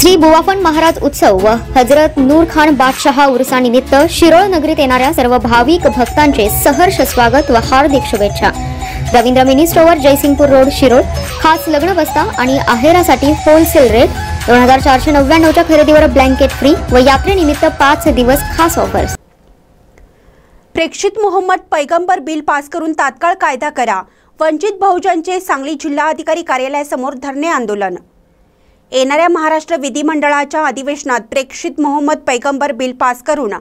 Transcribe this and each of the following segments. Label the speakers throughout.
Speaker 1: श्री भुवाफन महाराज उत्सव व हजरत नूर खान बादशाह बादशहा निमित्त शिरोळ नगरीत येणाऱ्या सर्व भाविक भक्तांचे सहर्ष स्वागत व हार्दिक शुभेच्छा Ravindra mini store Jaysingpur road Shirol खास लग्न बस्ता आणि आहेरासाठी होलसेल रेट दोन हजार चारशे नव्याण्णवच्या खरेदीवर ब्लँकेट फ्री व निमित्त पाच दिवस खास ऑफर्स
Speaker 2: प्रेक्षित मोहम्मद पैगंबर बिल पास करून तात्काळ कायदा करा वंचित बहुजनचे सांगली जिल्हाधिकारी कार्यालयासमोर धरणे आंदोलन येणाऱ्या महाराष्ट्र विधिमंडळाच्या अधिवेशनात प्रेक्षित मोहम्मद पैगंबर बिल पास करून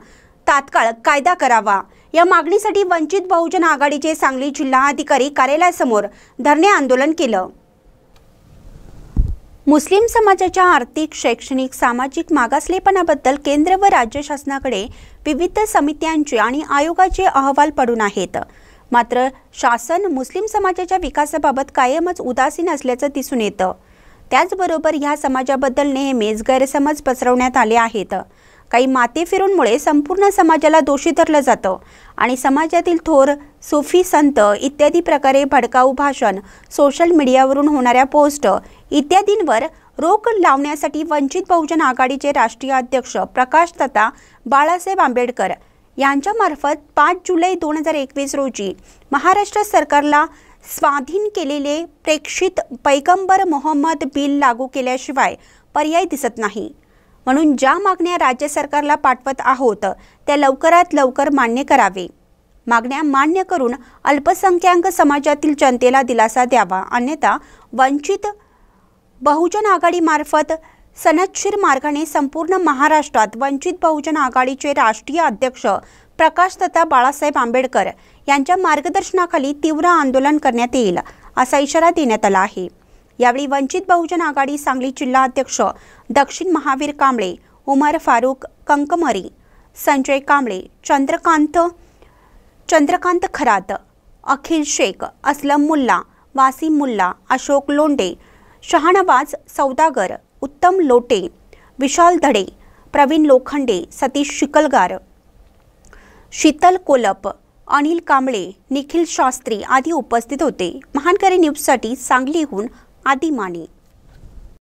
Speaker 2: तात्काळ कायदा करावा या मागणीसाठी वंचित बहुजन आघाडीचे सांगली जिल्हाधिकारी कार्यालयासमोर धरणे आंदोलन केलं मुस्लिम समाजाच्या आर्थिक शैक्षणिक सामाजिक मागासलेपणाबद्दल केंद्र व राज्य शासनाकडे विविध समित्यांचे आणि आयोगाचे अहवाल पडून आहेत मात्र शासन मुस्लिम समाजाच्या विकासाबाबत कायमच उदासीन असल्याचं दिसून येतं त्याचबरोबर ह्या समाजाबद्दल नेहमीच गैरसमज पसरवण्यात आले आहेत काही माती फिरूनमुळे संपूर्ण समाजाला दोषी धरलं जातं आणि समाजातील थोर सुफी संत इत्यादी प्रकारे भडकाऊ भाषण सोशल मीडियावरून होणाऱ्या पोस्ट इत्यादींवर रोक लावण्यासाठी वंचित बहुजन आघाडीचे राष्ट्रीय अध्यक्ष प्रकाश तथा बाळासाहेब आंबेडकर यांच्यामार्फत पाच जुलै दोन हजार एकवीस रोजी महाराष्ट्र सरकारला स्वाधीन केलेले प्रेक्षित पैगंबर मोहम्मद बिल लागू केल्याशिवाय पर्याय दिसत नाही म्हणून ज्या मागण्या राज्य सरकारला पाठवत आहोत त्या लवकरात लवकर मान्य करावे मागण्या मान्य करून अल्पसंख्याक समाजातील जनतेला दिलासा द्यावा अन्यथा वंचित बहुजन आघाडीमार्फत सनदशीर मार्गाने संपूर्ण महाराष्ट्रात वंचित बहुजन आघाडीचे राष्ट्रीय अध्यक्ष प्रकाश तथा बाळासाहेब आंबेडकर यांच्या मार्गदर्शनाखाली तीव्र आंदोलन करण्यात येईल असा इशारा देण्यात आला आहे यावेळी वंचित बहुजन आघाडी सांगली जिल्हा अध्यक्ष दक्षिण महावीर कांबळे उमर फारूक कंकमरी संजय कांबळे चंद्रकांत चंद्रकांत खरात अखिल शेख असलम मुल्ला वासिम मुल्ला अशोक लोंडे शहानवाज सौदागर उत्तम लोटे विशाल धडे प्रवीण लोखंडे सतीश शिकलगार शीतल कोलप अनिल कांबळे निखिल शास्त्री आदी उपस्थित होते महानकरी न्यूजसाठी सांगलीहून आदी माने